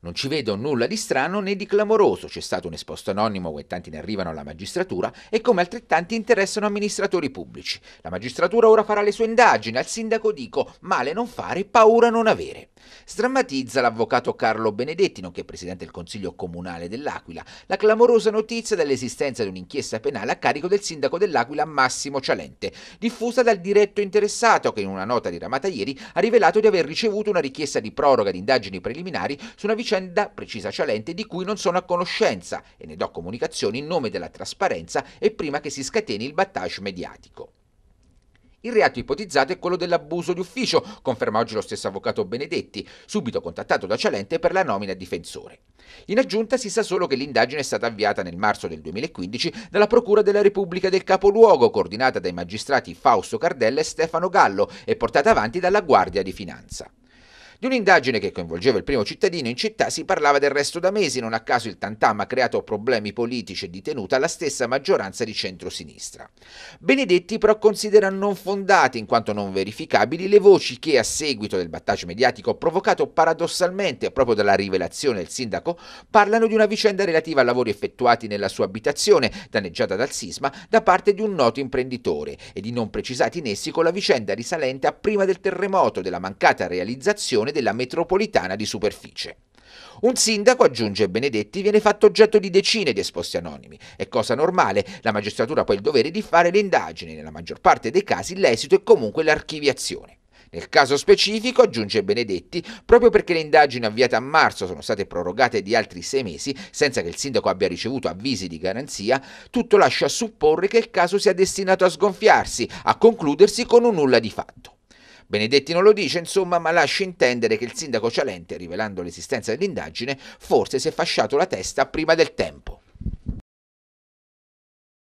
Non ci vedo nulla di strano né di clamoroso, c'è stato un esposto anonimo, tanti ne arrivano alla magistratura e come altrettanti interessano amministratori pubblici. La magistratura ora farà le sue indagini, al sindaco dico male non fare, paura non avere. Strammatizza l'avvocato Carlo Benedettino, che è presidente del Consiglio Comunale dell'Aquila, la clamorosa notizia dell'esistenza di un'inchiesta penale a carico del sindaco dell'Aquila Massimo Cialente, diffusa dal diretto interessato che in una nota diramata ieri ha rivelato di aver ricevuto una richiesta di proroga di indagini preliminari su una vicenda, precisa Cialente, di cui non sono a conoscenza e ne do comunicazione in nome della trasparenza e prima che si scateni il battage mediatico. Il reato ipotizzato è quello dell'abuso di ufficio, conferma oggi lo stesso avvocato Benedetti, subito contattato da Cialente per la nomina a difensore. In aggiunta si sa solo che l'indagine è stata avviata nel marzo del 2015 dalla Procura della Repubblica del Capoluogo, coordinata dai magistrati Fausto Cardella e Stefano Gallo e portata avanti dalla Guardia di Finanza. Di un'indagine che coinvolgeva il primo cittadino in città si parlava del resto da mesi, non a caso il tantam ha creato problemi politici e di tenuta alla stessa maggioranza di centrosinistra. Benedetti però considera non fondate, in quanto non verificabili, le voci che a seguito del battaggio mediatico provocato paradossalmente proprio dalla rivelazione del sindaco parlano di una vicenda relativa a lavori effettuati nella sua abitazione, danneggiata dal sisma, da parte di un noto imprenditore e di non precisati nessi con la vicenda risalente a prima del terremoto, della mancata realizzazione gestione della metropolitana di superficie. Un sindaco, aggiunge Benedetti, viene fatto oggetto di decine di esposti anonimi. È cosa normale, la magistratura ha poi il dovere di fare le indagini, nella maggior parte dei casi l'esito è comunque l'archiviazione. Nel caso specifico, aggiunge Benedetti, proprio perché le indagini avviate a marzo sono state prorogate di altri sei mesi senza che il sindaco abbia ricevuto avvisi di garanzia, tutto lascia supporre che il caso sia destinato a sgonfiarsi, a concludersi con un nulla di fatto. Benedetti non lo dice, insomma, ma lascia intendere che il sindaco Cialente, rivelando l'esistenza dell'indagine, forse si è fasciato la testa prima del tempo.